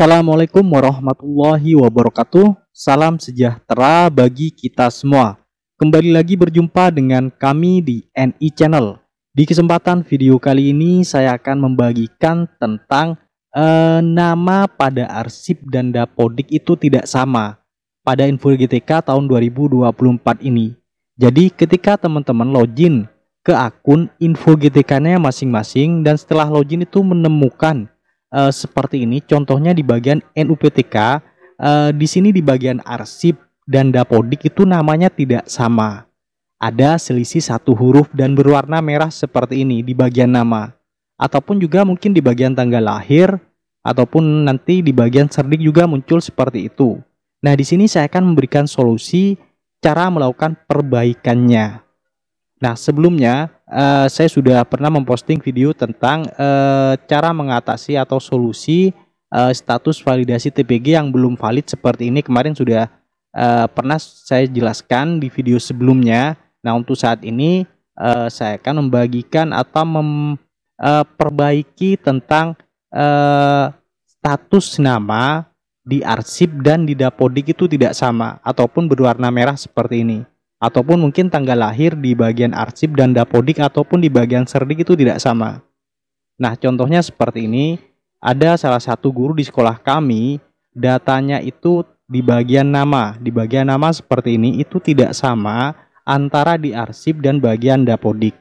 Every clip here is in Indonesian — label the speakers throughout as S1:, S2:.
S1: Assalamualaikum warahmatullahi wabarakatuh. Salam sejahtera bagi kita semua. Kembali lagi berjumpa dengan kami di NI Channel. Di kesempatan video kali ini saya akan membagikan tentang eh, nama pada arsip dan dapodik itu tidak sama pada info GTK tahun 2024 ini. Jadi ketika teman-teman login ke akun info GTK-nya masing-masing dan setelah login itu menemukan uh, seperti ini. Contohnya di bagian NUPTK, uh, eh, di sini di bagian arsip dan dapodik itu namanya tidak sama. Ada selisih satu huruf dan berwarna merah seperti ini di bagian nama. Ataupun juga mungkin di bagian tanggal lahir, ataupun nanti di bagian serdik juga muncul seperti itu. Nah, di sini saya akan memberikan solusi cara melakukan perbaikannya. Nah, sebelumnya uh, saya sudah pernah memposting video tentang uh, cara mengatasi atau solusi uh, status validasi TPG yang belum valid seperti ini. Kemarin sudah uh, pernah saya jelaskan di video sebelumnya. Nah, untuk saat ini uh, saya akan membagikan atau memperbaiki uh, tentang uh, status nama di arsip dan di dapodik itu tidak sama ataupun berwarna merah seperti ini ataupun mungkin tanggal lahir di bagian arsip dan dapodik ataupun di bagian serdik itu tidak sama. Nah, contohnya seperti ini, ada salah satu guru di sekolah kami, datanya itu di bagian nama. Di bagian nama seperti ini itu tidak sama antara di arsip dan bagian dapodik.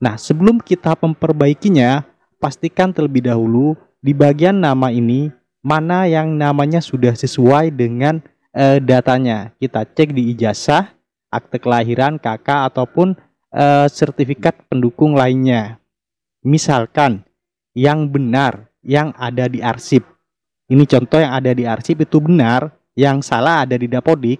S1: Nah, sebelum kita memperbaikinya, pastikan terlebih dahulu di bagian nama ini mana yang namanya sudah sesuai dengan e, datanya. Kita cek di ijazah akte kelahiran, kakak ataupun e, sertifikat pendukung lainnya. Misalkan yang benar yang ada di arsip. Ini contoh yang ada di arsip itu benar, yang salah ada di Dapodik.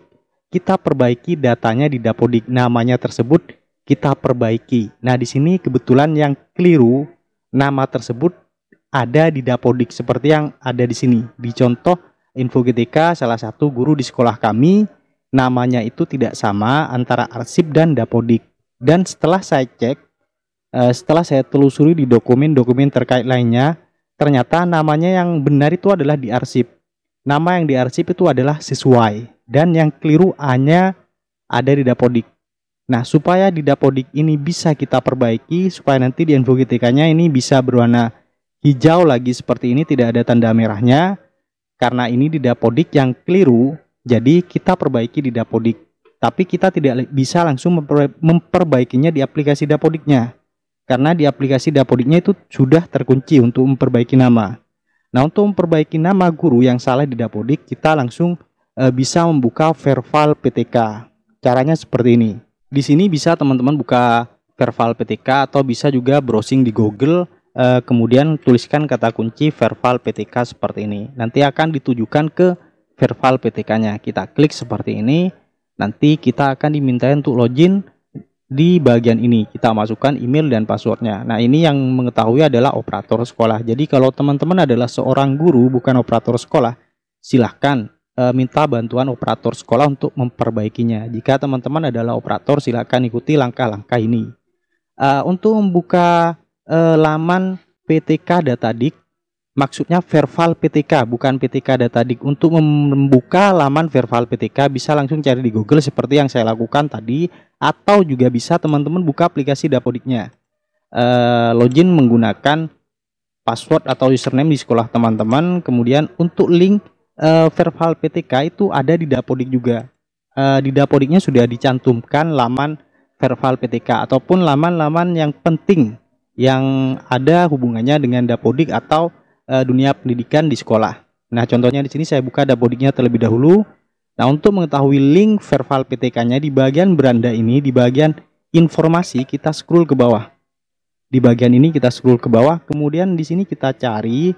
S1: Kita perbaiki datanya di Dapodik. Namanya tersebut kita perbaiki. Nah, di sini kebetulan yang keliru nama tersebut ada di Dapodik seperti yang ada di sini. Di contoh info GTK salah satu guru di sekolah kami namanya itu tidak sama antara arsip dan dapodik. Dan setelah saya cek, eh, setelah saya telusuri di dokumen-dokumen terkait lainnya, ternyata namanya yang benar itu adalah di arsip. Nama yang di arsip itu adalah sesuai dan yang keliru hanya ada di dapodik. Nah, supaya di dapodik ini bisa kita perbaiki supaya nanti di info GTK-nya ini bisa berwarna hijau lagi seperti ini tidak ada tanda merahnya karena ini di dapodik yang keliru jadi kita perbaiki di Dapodik, tapi kita tidak bisa langsung memperbaikinya di aplikasi Dapodiknya. Karena di aplikasi Dapodiknya itu sudah terkunci untuk memperbaiki nama. Nah, untuk memperbaiki nama guru yang salah di Dapodik, kita langsung e, bisa membuka verval PTK. Caranya seperti ini. Di sini bisa teman-teman buka verval PTK atau bisa juga browsing di Google eh, kemudian tuliskan kata kunci verval PTK seperti ini. Nanti akan ditujukan ke verbal PTK-nya. Kita klik seperti ini. Nanti kita akan diminta untuk login di bagian ini. Kita masukkan email dan passwordnya. Nah ini yang mengetahui adalah operator sekolah. Jadi kalau teman-teman adalah seorang guru bukan operator sekolah, silahkan e, minta bantuan operator sekolah untuk memperbaikinya. Jika teman-teman adalah operator, silahkan ikuti langkah-langkah ini. E, untuk membuka e, laman PTK Datadik, maksudnya Verval PTK bukan PTK data dik untuk membuka laman Verval PTK bisa langsung cari di Google seperti yang saya lakukan tadi atau juga bisa teman-teman buka aplikasi Dapodiknya eh, login menggunakan password atau username di sekolah teman-teman kemudian untuk link eh, Verval PTK itu ada di Dapodik juga eh, di Dapodiknya sudah dicantumkan laman Verval PTK ataupun laman-laman yang penting yang ada hubungannya dengan Dapodik atau uh, dunia pendidikan di sekolah. Nah, contohnya di sini saya buka dashboardnya terlebih dahulu. Nah, untuk mengetahui link verval PTK-nya di bagian beranda ini, di bagian informasi kita scroll ke bawah. Di bagian ini kita scroll ke bawah, kemudian di sini kita cari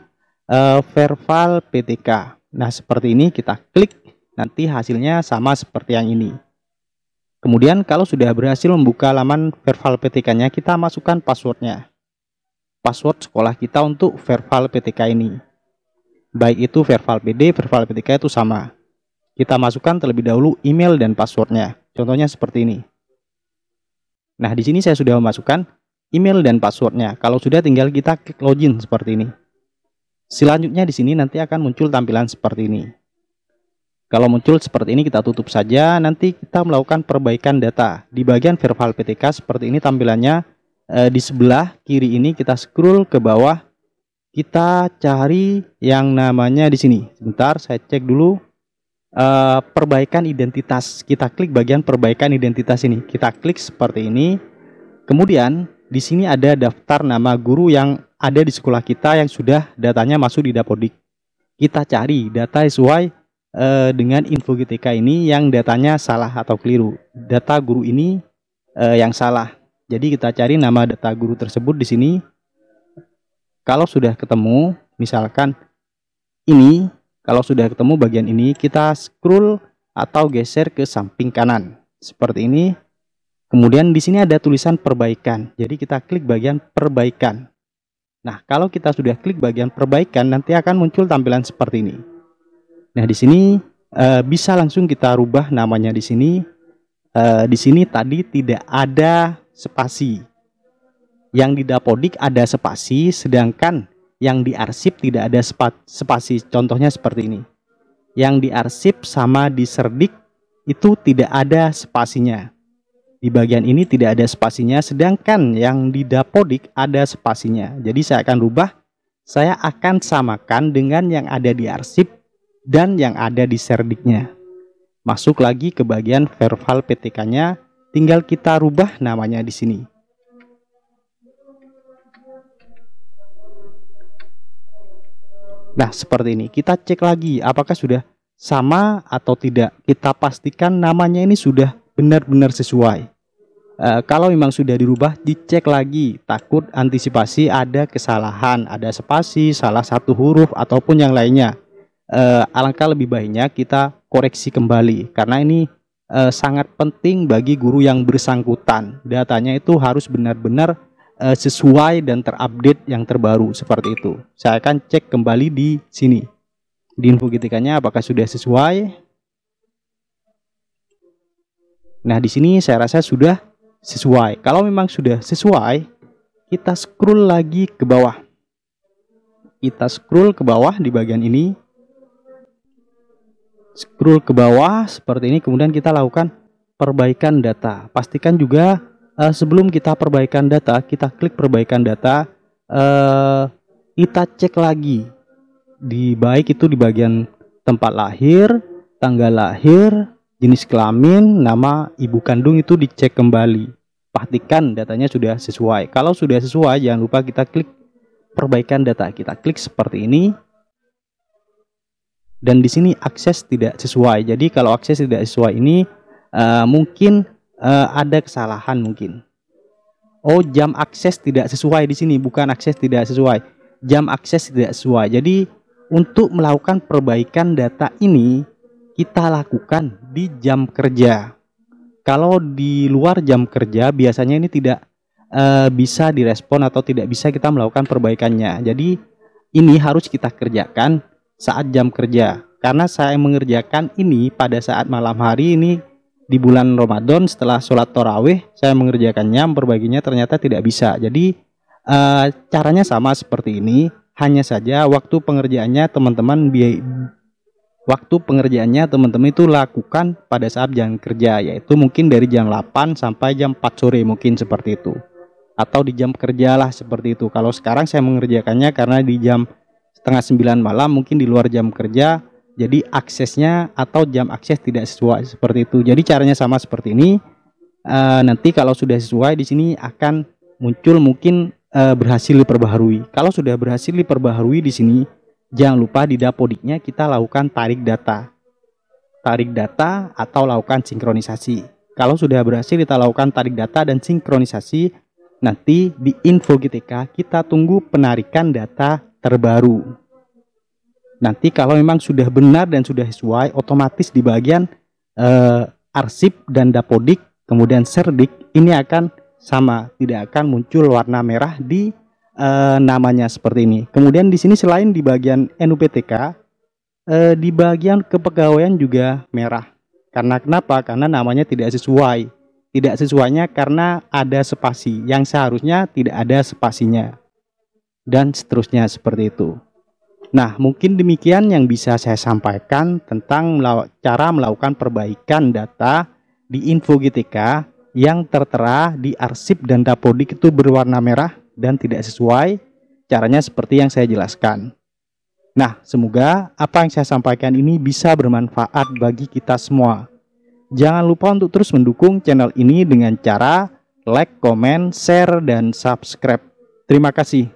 S1: uh, eh, verval PTK. Nah, seperti ini kita klik, nanti hasilnya sama seperti yang ini. Kemudian kalau sudah berhasil membuka laman verval PTK-nya, kita masukkan passwordnya password sekolah kita untuk verval PTK ini. Baik itu verval PD, verval PTK itu sama. Kita masukkan terlebih dahulu email dan passwordnya. Contohnya seperti ini. Nah, di sini saya sudah memasukkan email dan passwordnya. Kalau sudah tinggal kita klik login seperti ini. Selanjutnya di sini nanti akan muncul tampilan seperti ini. Kalau muncul seperti ini kita tutup saja, nanti kita melakukan perbaikan data. Di bagian verval PTK seperti ini tampilannya eh, di sebelah kiri ini kita scroll ke bawah kita cari yang namanya di sini sebentar saya cek dulu eh, perbaikan identitas kita klik bagian perbaikan identitas ini kita klik seperti ini kemudian di sini ada daftar nama guru yang ada di sekolah kita yang sudah datanya masuk di dapodik kita cari data sesuai eh, dengan info GTK ini yang datanya salah atau keliru. Data guru ini eh, yang salah. Jadi kita cari nama data guru tersebut di sini. Kalau sudah ketemu, misalkan ini, kalau sudah ketemu bagian ini, kita scroll atau geser ke samping kanan. Seperti ini. Kemudian di sini ada tulisan perbaikan. Jadi kita klik bagian perbaikan. Nah, kalau kita sudah klik bagian perbaikan, nanti akan muncul tampilan seperti ini. Nah, di sini eh, bisa langsung kita rubah namanya di sini. Eh, di sini tadi tidak ada spasi. Yang di dapodik ada spasi, sedangkan yang di arsip tidak ada spasi. Contohnya seperti ini. Yang di arsip sama di serdik itu tidak ada spasinya. Di bagian ini tidak ada spasinya, sedangkan yang di dapodik ada spasinya. Jadi saya akan rubah, saya akan samakan dengan yang ada di arsip dan yang ada di serdiknya. Masuk lagi ke bagian verval PTK-nya, Tinggal kita rubah namanya di sini. Nah, seperti ini. Kita cek lagi apakah sudah sama atau tidak. Kita pastikan namanya ini sudah benar-benar sesuai. E, kalau memang sudah dirubah, dicek lagi. Takut antisipasi ada kesalahan, ada spasi, salah satu huruf ataupun yang lainnya. E, alangkah lebih baiknya kita koreksi kembali karena ini uh, sangat penting bagi guru yang bersangkutan. Datanya itu harus benar-benar uh, sesuai dan terupdate yang terbaru seperti itu. Saya akan cek kembali di sini. Di info gtk apakah sudah sesuai? Nah, di sini saya rasa sudah sesuai. Kalau memang sudah sesuai, kita scroll lagi ke bawah. Kita scroll ke bawah di bagian ini scroll ke bawah seperti ini kemudian kita lakukan perbaikan data pastikan juga uh, sebelum kita perbaikan data kita klik perbaikan data uh, kita cek lagi di baik itu di bagian tempat lahir tanggal lahir jenis kelamin nama ibu kandung itu dicek kembali pastikan datanya sudah sesuai kalau sudah sesuai jangan lupa kita klik perbaikan data kita klik seperti ini dan di sini akses tidak sesuai. Jadi kalau akses tidak sesuai ini uh, mungkin uh, ada kesalahan mungkin. Oh, jam akses tidak sesuai di sini, bukan akses tidak sesuai. Jam akses tidak sesuai. Jadi untuk melakukan perbaikan data ini kita lakukan di jam kerja. Kalau di luar jam kerja biasanya ini tidak uh, bisa direspon atau tidak bisa kita melakukan perbaikannya. Jadi ini harus kita kerjakan saat jam kerja karena saya mengerjakan ini pada saat malam hari ini di bulan Ramadan setelah sholat tarawih saya mengerjakannya memperbaikinya ternyata tidak bisa jadi e, caranya sama seperti ini hanya saja waktu pengerjaannya teman-teman biaya waktu pengerjaannya teman-teman itu lakukan pada saat jam kerja yaitu mungkin dari jam 8 sampai jam 4 sore mungkin seperti itu atau di jam kerjalah seperti itu kalau sekarang saya mengerjakannya karena di jam setengah sembilan malam mungkin di luar jam kerja jadi aksesnya atau jam akses tidak sesuai seperti itu jadi caranya sama seperti ini e, nanti kalau sudah sesuai di sini akan muncul mungkin e, berhasil diperbaharui kalau sudah berhasil diperbaharui di sini jangan lupa di dapodiknya kita lakukan tarik data tarik data atau lakukan sinkronisasi kalau sudah berhasil kita lakukan tarik data dan sinkronisasi nanti di info GTK kita tunggu penarikan data terbaru. Nanti kalau memang sudah benar dan sudah sesuai, otomatis di bagian eh, arsip dan dapodik, kemudian serdik, ini akan sama, tidak akan muncul warna merah di eh, namanya seperti ini. Kemudian di sini selain di bagian NUPTK, eh, di bagian kepegawaian juga merah. Karena kenapa? Karena namanya tidak sesuai. Tidak sesuainya karena ada spasi yang seharusnya tidak ada spasinya dan seterusnya seperti itu. Nah, mungkin demikian yang bisa saya sampaikan tentang cara melakukan perbaikan data di info GTK yang tertera di arsip dan dapodik itu berwarna merah dan tidak sesuai caranya seperti yang saya jelaskan. Nah, semoga apa yang saya sampaikan ini bisa bermanfaat bagi kita semua. Jangan lupa untuk terus mendukung channel ini dengan cara like, comment, share, dan subscribe. Terima kasih.